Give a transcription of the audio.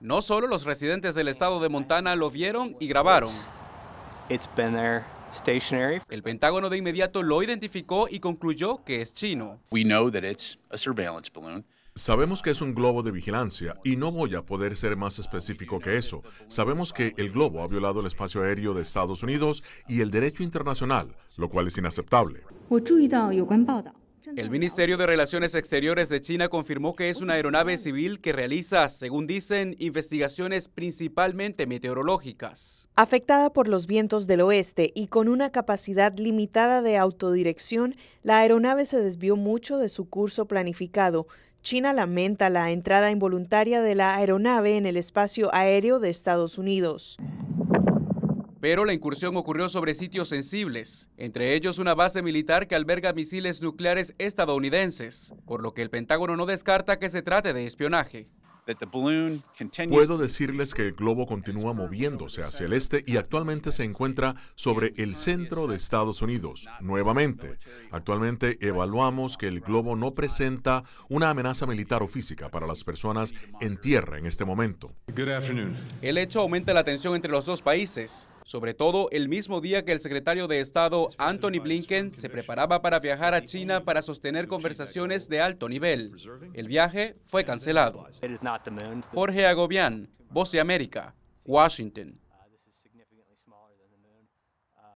No solo los residentes del estado de Montana lo vieron y grabaron. El Pentágono de inmediato lo identificó y concluyó que es chino. Sabemos que es un globo de vigilancia y no voy a poder ser más específico que eso. Sabemos que el globo ha violado el espacio aéreo de Estados Unidos y el derecho internacional, lo cual es inaceptable. El Ministerio de Relaciones Exteriores de China confirmó que es una aeronave civil que realiza, según dicen, investigaciones principalmente meteorológicas. Afectada por los vientos del oeste y con una capacidad limitada de autodirección, la aeronave se desvió mucho de su curso planificado. China lamenta la entrada involuntaria de la aeronave en el espacio aéreo de Estados Unidos pero la incursión ocurrió sobre sitios sensibles, entre ellos una base militar que alberga misiles nucleares estadounidenses, por lo que el Pentágono no descarta que se trate de espionaje. Puedo decirles que el globo continúa moviéndose hacia el este y actualmente se encuentra sobre el centro de Estados Unidos. Nuevamente, actualmente evaluamos que el globo no presenta una amenaza militar o física para las personas en tierra en este momento. El hecho aumenta la tensión entre los dos países, sobre todo el mismo día que el secretario de Estado Anthony Blinken se preparaba para viajar a China para sostener conversaciones de alto nivel. El viaje fue cancelado. Jorge Agobián, de América, Washington.